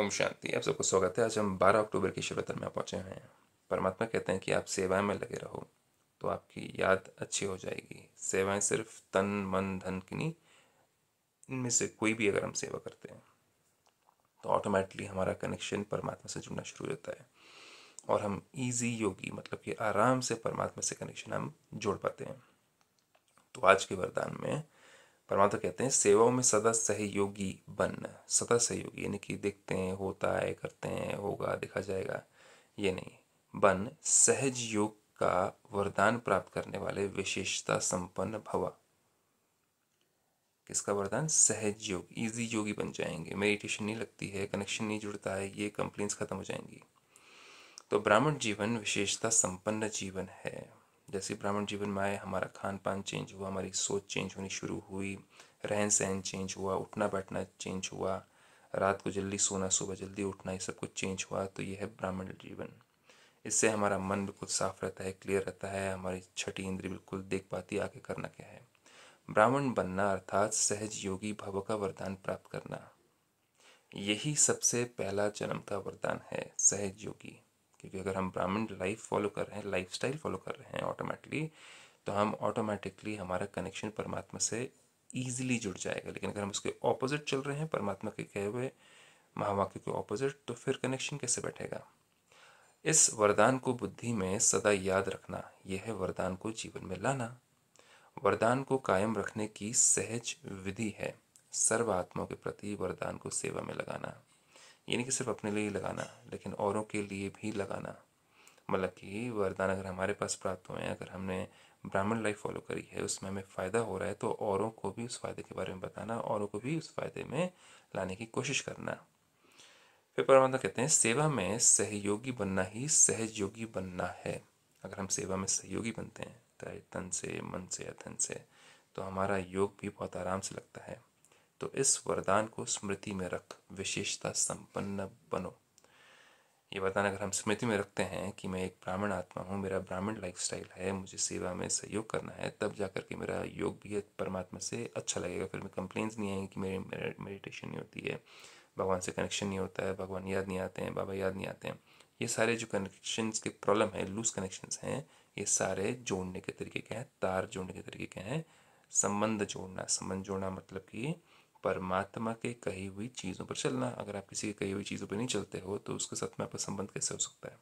ओम शांति आप सबको स्वागत है आज हम 12 अक्टूबर की शिवरात्रि में पहुंचे हैं परमात्मा कहते हैं कि आप सेवाएं में लगे रहो तो आपकी याद अच्छी हो जाएगी सेवाएं सिर्फ तन मन धन की नहीं इनमें से कोई भी अगर हम सेवा करते हैं तो ऑटोमेटिकली हमारा कनेक्शन परमात्मा से जुड़ना शुरू हो जाता है और हम ईजी योगी मतलब कि आराम से परमात्मा से कनेक्शन हम जोड़ पाते हैं तो आज के वरदान में परमात्मा कहते हैं सेवाओं में सदा सहयोगी बन सदा सहयोगी यानी कि देखते हैं होता है करते हैं होगा देखा जाएगा ये नहीं बन सहज योग का वरदान प्राप्त करने वाले विशेषता संपन्न भवा किसका वरदान सहज योग इजी योगी बन जाएंगे मेडिटेशन नहीं लगती है कनेक्शन नहीं जुड़ता है ये कंप्लेन्स खत्म हो जाएंगी तो ब्राह्मण जीवन विशेषता संपन्न जीवन है जैसे ब्राह्मण जीवन में आए हमारा खान पान चेंज हुआ हमारी सोच चेंज होनी शुरू हुई रहन सहन चेंज हुआ उठना बैठना चेंज हुआ रात को जल्दी सोना सुबह जल्दी उठना ये सब कुछ चेंज हुआ तो ये है ब्राह्मण जीवन इससे हमारा मन बिल्कुल साफ रहता है क्लियर रहता है हमारी छठी इंद्री बिल्कुल देख पाती आगे करना क्या है ब्राह्मण बनना अर्थात सहज योगी भव का वरदान प्राप्त करना यही सबसे पहला जन्म का वरदान है सहज योगी क्योंकि अगर हम ब्राह्मण लाइफ फॉलो कर रहे हैं लाइफ स्टाइल फॉलो कर रहे हैं ऑटोमेटिकली तो हम ऑटोमेटिकली हमारा कनेक्शन परमात्मा से ईजिली जुड़ जाएगा लेकिन अगर हम उसके ऑपोजिट चल रहे हैं परमात्मा के कहे हुए महावाक्य के ऑपोजिट तो फिर कनेक्शन कैसे बैठेगा इस वरदान को बुद्धि में सदा याद रखना यह है वरदान को जीवन में लाना वरदान को कायम रखने की सहज विधि है सर्व आत्माओं के प्रति वरदान को सेवा में लगाना ये नहीं कि सिर्फ अपने लिए ही लगाना लेकिन औरों के लिए भी लगाना मतलब कि वरदान अगर हमारे पास प्राप्त हुए हैं अगर हमने ब्राह्मण लाइफ फॉलो करी है उसमें हमें फ़ायदा हो रहा है तो औरों को भी उस फायदे के बारे में बताना औरों को भी उस फायदे में लाने की कोशिश करना फिर परमात्मा कहते हैं सेवा में सहयोगी बनना ही सहयोगी बनना है अगर हम सेवा में सहयोगी बनते हैं चाहे तन से मन से या धन से तो हमारा योग भी बहुत आराम से लगता है तो इस वरदान को स्मृति में रख विशेषता संपन्न बनो ये वरदान अगर हम स्मृति में रखते हैं कि मैं एक ब्राह्मण आत्मा हूँ मेरा ब्राह्मण लाइफस्टाइल है मुझे सेवा में सहयोग करना है तब जा कर के मेरा योग भी परमात्मा से अच्छा लगेगा फिर मैं कंप्लेन्स नहीं आएंगे कि मेरी मेडिटेशन नहीं होती है भगवान से कनेक्शन नहीं होता है भगवान याद नहीं आते हैं बाबा याद नहीं आते हैं ये सारे जो कनेक्शंस के प्रॉब्लम हैं लूज कनेक्शंस हैं ये सारे जोड़ने के तरीके के हैं तार जोड़ने के तरीके के हैं संबंध जोड़ना संबंध जोड़ना मतलब कि परमात्मा के कही हुई चीज़ों पर चलना अगर आप किसी की कही हुई चीज़ों पर नहीं चलते हो तो उसके साथ में आपका संबंध कैसे हो सकता है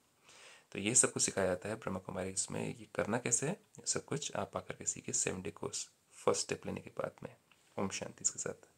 तो ये सब कुछ सिखाया जाता है ब्रह्म कुमारी इसमें ये करना कैसे है सब कुछ आप आकर के सीखे seven day course first step लेने के बाद में ओम शांति इसके साथ